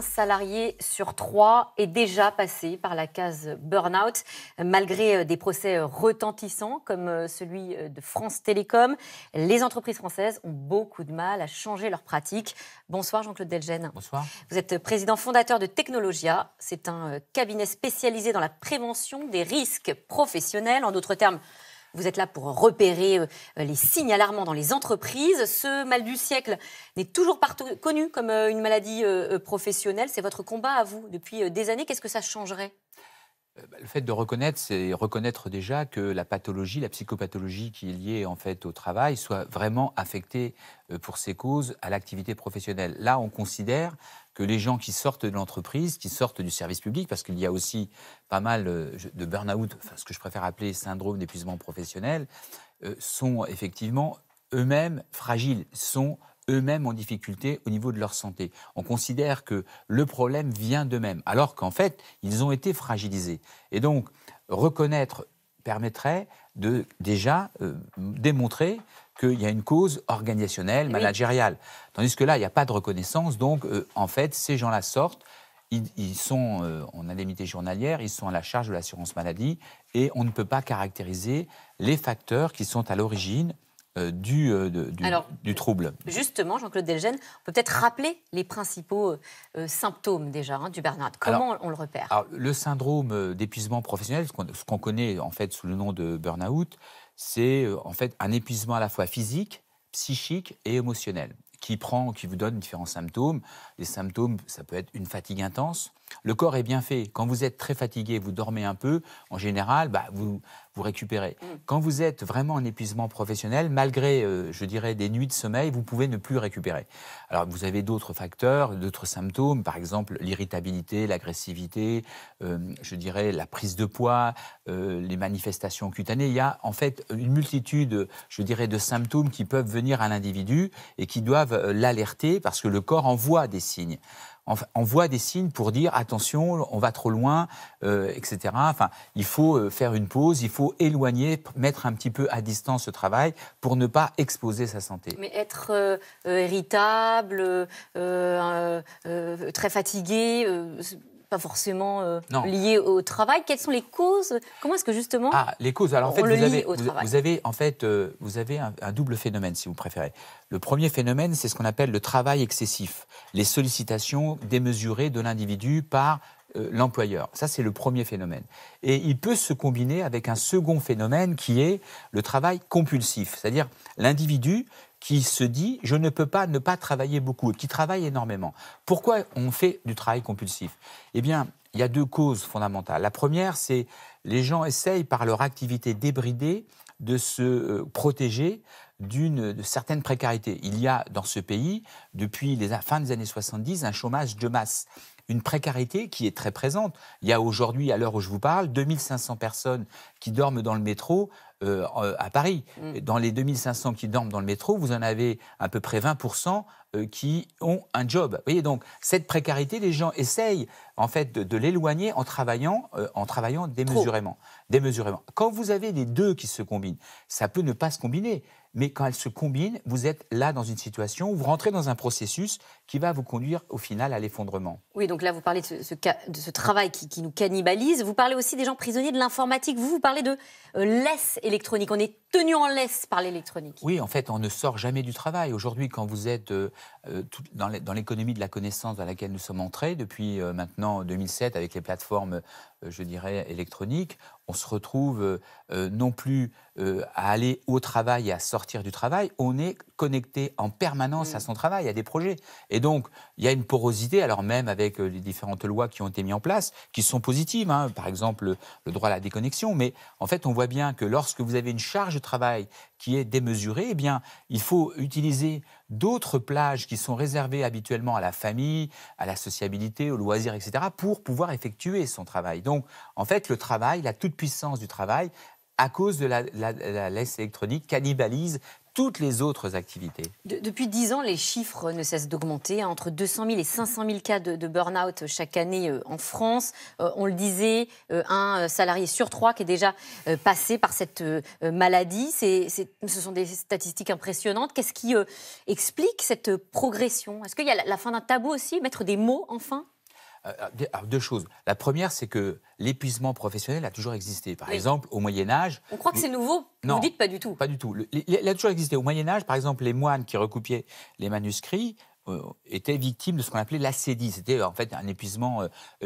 un salarié sur trois est déjà passé par la case burn-out, malgré euh, des procès euh, retentissants comme euh, celui de France Télécom. Les entreprises françaises ont beaucoup de mal à changer leurs pratiques. Bonsoir Jean-Claude Delgen. Bonsoir. Vous êtes président fondateur de Technologia. C'est un cabinet spécialisé dans la prévention des risques professionnels. En d'autres termes, vous êtes là pour repérer euh, euh, les signes alarmants dans les entreprises. Ce mal du siècle n'est toujours pas connu comme euh, une maladie professionnelle. C'est votre combat à vous depuis des années. Qu'est-ce que ça changerait bah, le fait de reconnaître, c'est reconnaître déjà que la pathologie, la psychopathologie qui est liée en fait au travail, soit vraiment affectée pour ses causes à l'activité professionnelle. Là, on considère les gens qui sortent de l'entreprise, qui sortent du service public, parce qu'il y a aussi pas mal euh, de burn-out, ce que je préfère appeler syndrome d'épuisement professionnel, euh, sont effectivement eux-mêmes fragiles, sont eux-mêmes en difficulté au niveau de leur santé. On considère que le problème vient d'eux-mêmes, alors qu'en fait, ils ont été fragilisés. Et donc, reconnaître permettrait de déjà euh, démontrer qu'il y a une cause organisationnelle, managériale. Tandis que là, il n'y a pas de reconnaissance, donc euh, en fait, ces gens-là sortent, ils, sont euh, en indemnité journalière, ils sont à la charge de l'assurance maladie, et on ne peut pas caractériser les facteurs qui sont à l'origine euh, euh, du, trouble. Justement, Jean-Claude Delgen, on peut peut-être rappeler les principaux euh, symptômes déjà hein, du burn-out. Comment on le repère Le syndrome d'épuisement professionnel, ce qu'on, connaît en fait sous le nom de burn-out, c'est en fait un épuisement à la fois physique, psychique et émotionnel qui prend, qui vous donne différents symptômes. Les symptômes, ça peut être une fatigue intense, le corps est bien fait. Quand vous êtes très fatigué, vous dormez un peu, en général, bah, vous, vous récupérez. Mm. Quand vous êtes vraiment en épuisement professionnel, malgré, euh, je dirais, des nuits de sommeil, vous pouvez ne plus récupérer. Alors, vous avez d'autres facteurs, d'autres symptômes, par exemple l'irritabilité, l'agressivité, euh, je dirais la prise de poids, euh, les manifestations cutanées. Il y a en fait une multitude, je dirais, de symptômes qui peuvent venir à l'individu et qui doivent l'alerter parce que le corps envoie des signes voit des signes pour dire attention, on va trop loin, euh, etc. Enfin, il faut euh, faire une pause, il faut éloigner, mettre un petit peu à distance ce travail pour ne pas exposer sa santé. Mais être euh, irritable, très fatigué, pas forcément euh, lié au travail. Quelles sont les causes Comment est-ce que justement Ah, les causes. Alors en fait, vous avez, avez, en fait, euh, vous avez un, double phénomène, si vous préférez. Le premier phénomène, c'est ce qu'on appelle le travail excessif, les sollicitations démesurées de l'individu par euh, l'employeur. Ça, c'est le premier phénomène. Et il peut se combiner avec un second phénomène qui est le travail compulsif, c'est-à-dire l'individu qui se dit je ne peux pas ne pas travailler beaucoup, qui travaille énormément. Pourquoi on fait du travail compulsif Eh bien, il y a deux causes fondamentales. La première, c'est les gens essayent par leur activité débridée de se euh, protéger d'une certaine précarité. Il y a dans ce pays, depuis les fin des années 70, un chômage de masse une précarité qui est très présente. Il y a aujourd'hui, à l'heure où je vous parle, 2500 personnes qui dorment dans le métro euh, à Paris. Mm. Dans les 2500 qui dorment dans le métro, vous en avez à peu près 20% euh, qui ont un job. Vous voyez, donc, cette précarité, les gens essayent, en fait, de, l'éloigner en travaillant, euh, en travaillant démesurément. démesurément. Quand vous avez les deux qui se combinent, ça peut ne pas se combiner mais quand elles se combinent, vous êtes là dans une situation où vous rentrez dans un processus qui va vous conduire au final à l'effondrement. Oui, donc là, vous parlez de ce, de ce travail qui, nous cannibalise. Vous parlez aussi des gens prisonniers de l'informatique. Vous, vous parlez de euh, laisse électronique. On est tenu en laisse par l'électronique. Oui, en fait, on ne sort jamais du travail. Aujourd'hui, quand vous êtes euh, euh, dans l'économie de la connaissance dans laquelle nous sommes entrés depuis maintenant 2007 avec les plateformes euh, je dirais, électronique, on se retrouve euh, euh, non plus à aller au travail et à sortir du travail, on est connecté en permanence à mm. son travail, à des projets. Et donc, il y a une porosité, alors même avec euh, les différentes lois qui ont été mises en place, qui sont positives, hein. par exemple le droit à la déconnexion, mais en fait, on voit bien que lorsque vous avez une charge de travail qui est démesurée, eh bien, il faut utiliser d'autres plages qui sont réservées habituellement à la famille, à la sociabilité, aux loisirs, etc., pour pouvoir effectuer son travail. Donc, en fait, le travail, la toute-puissance du travail, à cause de la, la, la, laisse électronique, cannibalise toutes les autres activités. depuis 10 ans, les chiffres ne cessent d'augmenter. entre 200 000 et 500 000 cas de, burn-out chaque année euh, en France. Euh, on le disait, euh, un salarié sur trois qui est déjà passé par cette maladie. ce sont des statistiques impressionnantes. Qu'est-ce qui explique cette progression Est-ce qu'il y a la fin d'un tabou aussi Mettre des mots enfin euh, euh, deux choses. La première, c'est que l'épuisement professionnel a toujours existé. Par exemple, au Moyen Âge. On croit que c'est nouveau. Non, vous dites pas du tout. Pas du tout. il a toujours existé. Au Moyen Âge, par exemple, les moines qui recoupaient les manuscrits euh, étaient victimes de ce qu'on appelait l'acédie. C'était en fait un épuisement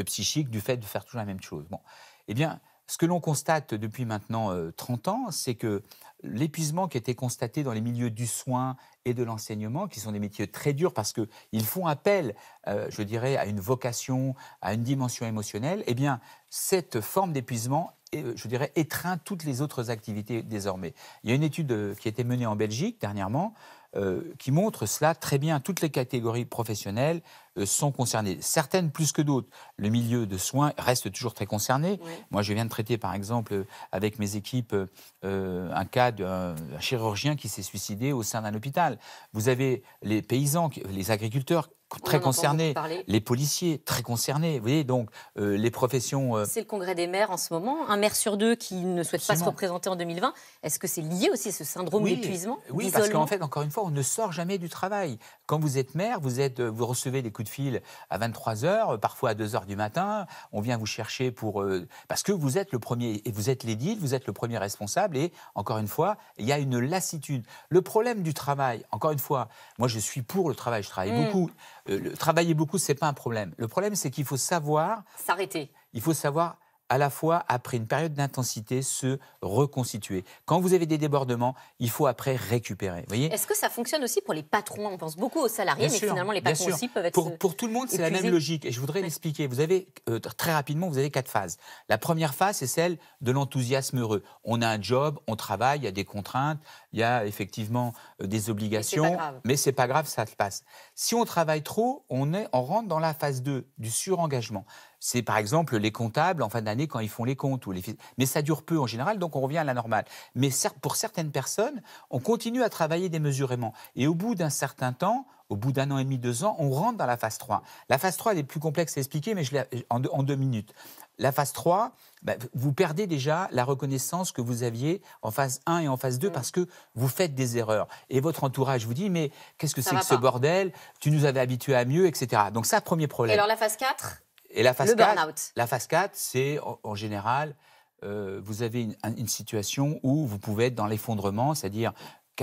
psychique du fait de faire toujours la même chose. Bon, eh bien, ce que l'on constate depuis maintenant 30 euh, ans, c'est que l'épuisement qui était constaté dans les milieux du soin et de l'enseignement, qui sont des métiers très durs parce qu'ils font appel, euh, je dirais, à une vocation, à une dimension émotionnelle, eh bien, cette forme d'épuisement, euh, je dirais, étreint toutes les autres activités désormais. Il y a une étude qui a été menée en Belgique dernièrement euh, qui montrent cela très bien. Toutes les catégories professionnelles euh, sont concernées, certaines plus que d'autres. Le milieu de soins reste toujours très concerné. Moi, je viens de traiter, par exemple, euh, avec mes équipes, un cas d'un chirurgien qui s'est suicidé au sein d'un hôpital. Vous avez les paysans, les agriculteurs très concernés. Les policiers, très concernés. Vous voyez, donc, euh, les professions. Euh, c'est le congrès des maires en ce moment. Un maire sur deux qui ne souhaite pas se représenter en 2020. Est-ce que c'est lié aussi à ce syndrome d'épuisement Oui, parce qu'en fait, encore une fois, on ne sort jamais du travail. Quand vous êtes maire, vous, êtes, euh, vous recevez des coups de fil à 23h, parfois à 2h du matin. On vient vous chercher pour. parce que vous êtes le premier. Et vous êtes l'édile, vous êtes le premier responsable. Et encore une fois, il y a une lassitude. Le problème du travail, encore une fois, moi je suis pour le travail, je travaille mm. beaucoup. Euh, travailler beaucoup, c'est pas un problème. Le problème, c'est qu'il faut savoir s'arrêter. Il faut savoir à la fois, après une période d'intensité, se reconstituer. Quand vous avez des débordements, il faut après récupérer. Est-ce que ça fonctionne aussi pour les patrons On pense beaucoup aux salariés, mais finalement, les patrons aussi peuvent être. Pour, pour tout le monde, c'est la même logique. Et je voudrais l'expliquer. Vous avez, euh, très rapidement, vous avez quatre phases. La première phase, c'est celle de l'enthousiasme heureux. On a un job, on travaille, il y a des contraintes, il y a effectivement euh, des obligations, mais c'est pas, grave, ça se passe. Si on travaille trop, on, est, on rentre dans la phase 2 du surengagement c'est par exemple les comptables en fin d'année quand ils font les comptes. Ou les... Mais ça dure peu en général, donc on revient à la normale. Mais pour certaines personnes, on continue à travailler démesurément. Et au bout d'un certain temps, au bout d'un an et demi, deux ans, on rentre dans la phase 3. La phase 3, elle est plus complexe à expliquer, mais je en, deux, en deux minutes. La phase 3, bah, vous perdez déjà la reconnaissance que vous aviez en phase 1 et en phase 2 mm. parce que vous faites des erreurs. Et votre entourage vous dit, mais qu'est-ce que c'est que ce bordel Tu nous avais habitués à mieux, etc. Donc ça, premier problème. Et alors la phase 4 et la phase 4, c'est en, général, euh, vous avez une, une, situation où vous pouvez être dans l'effondrement, c'est-à-dire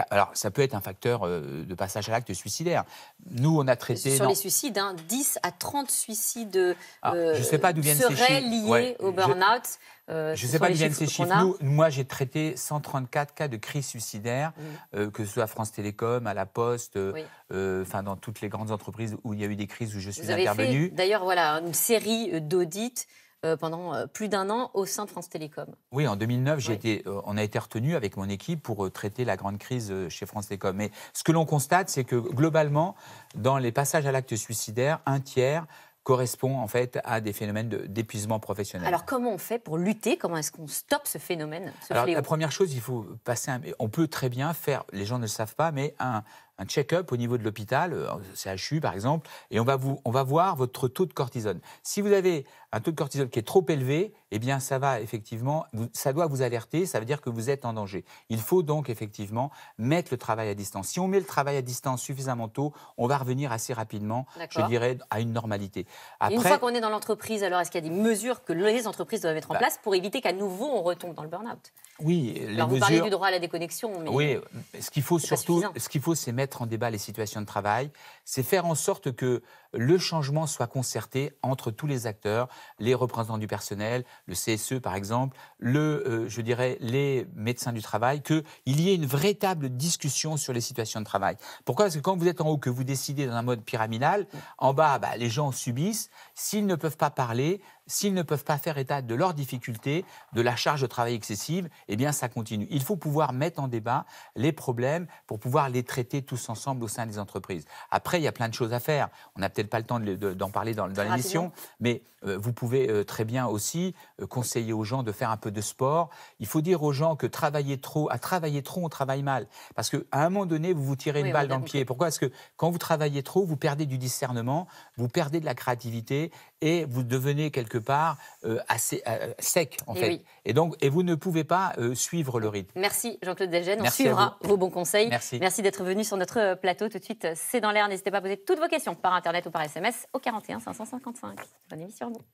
alors, ça peut être un facteur euh, de passage à l'acte suicidaire. Nous, on a traité. Sur les suicides, hein, 10 à 30 suicides euh, ah, je sais pas d'où seraient liés au burn-out. je ne sais pas d'où viennent ces chiffres. moi, j'ai traité 134 cas de crise suicidaire, euh, que ce soit à France Télécom, à La Poste, enfin dans toutes les grandes entreprises où il y a eu des crises où je suis Vous intervenu. D'ailleurs, voilà, une série d'audits euh, pendant euh, plus d'un an au sein de France Télécom. Oui, en 2009, euh, on a été retenu avec mon équipe pour traiter la grande crise chez France Télécom. Mais ce que l'on constate, c'est que globalement, dans les passages à l'acte suicidaire, un tiers correspond en fait à des phénomènes d'épuisement professionnel. Alors comment on fait pour lutter Comment est-ce qu'on stoppe ce phénomène Alors, La première chose, il faut passer. Un, on peut très bien faire. Les gens ne le savent pas, mais un, un check-up au niveau de l'hôpital, euh, CHU par exemple, et on va, vous, on va voir votre taux de cortisone. Si vous avez un taux de cortisone qui est trop élevé, eh bien ça va effectivement, ça doit vous alerter, ça veut dire que vous êtes en danger. Il faut donc effectivement mettre le travail à distance. Si on met le travail à distance suffisamment tôt, on va revenir assez rapidement, je dirais, à une normalité. une fois qu'on est dans l'entreprise, alors est-ce qu'il y a des mesures que les entreprises doivent mettre en bah place pour éviter qu'à nouveau on retombe dans le burn-out Oui, les alors, vous parlez du droit à la déconnexion, mais oui, ce qu'il faut surtout, ce qu'il faut, c'est mettre en débat les situations de travail, c'est faire en sorte que le changement soit concerté entre tous les acteurs, les représentants du personnel, le CSE par exemple, le, euh, je dirais, les médecins du travail, qu'il y ait une véritable discussion sur les situations de travail. Pourquoi Parce que quand vous êtes en haut, que vous décidez dans un mode pyramidal, en bas, bah, les gens subissent. S'ils ne peuvent pas parler, s'ils ne peuvent pas faire état de leurs difficultés, de la charge de travail excessive, eh bien ça continue. Il faut pouvoir mettre en débat les problèmes pour pouvoir les traiter tous ensemble au sein des entreprises. Après, il y a plein de choses à faire. On a peut-être pas le temps d'en parler dans, l'émission, mais euh, vous pouvez euh, très bien aussi euh, conseiller aux gens de faire un peu de sport. Il faut dire aux gens que travailler trop, à travailler trop, on travaille mal. Parce qu'à un moment donné, vous vous tirez une balle dans le pied. Pourquoi Parce que quand vous travaillez trop, vous perdez du discernement, vous perdez de la créativité et vous devenez quelque part assez sec, en eh fait. Et donc, et vous ne pouvez pas suivre le rythme. Merci Jean-Claude Delgène. On suivra vos bons conseils. Merci, Merci d'être venu sur notre plateau. Tout de suite, c'est dans l'air. N'hésitez pas à poser toutes vos questions par Internet par SMS au 41 555. Bonne émission à vous.